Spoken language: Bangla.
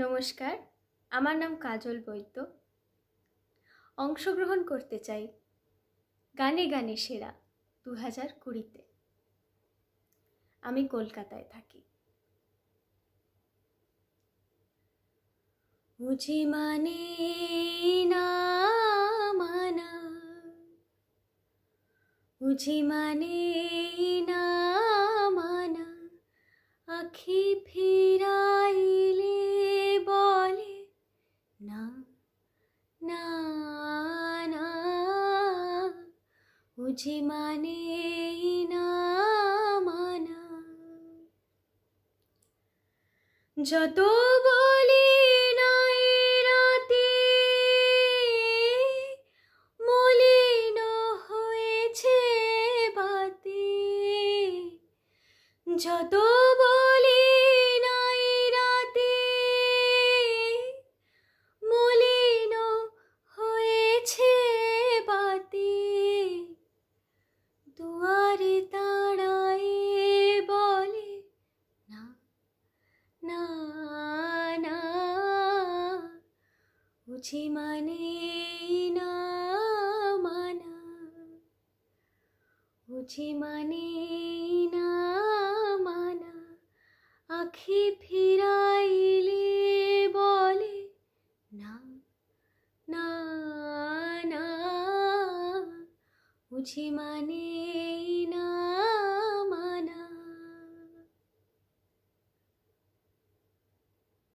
নমস্কার আমার নাম কাজল বৈদ্য অংশগ্রহণ করতে চাই গানে গানে সেরা দু হাজার কুড়িতে আমি কলকাতায় থাকি বুঝি মানে না মানা বুঝি মানে না না না বুঝি মানে যত বলি নাই রাতে মলিন হয়েছে বাতি যত বলি বুঝি মানে না মানা বুঝি মানে না মানা আখি ফিরাইলে বলে না না না বুঝি মানে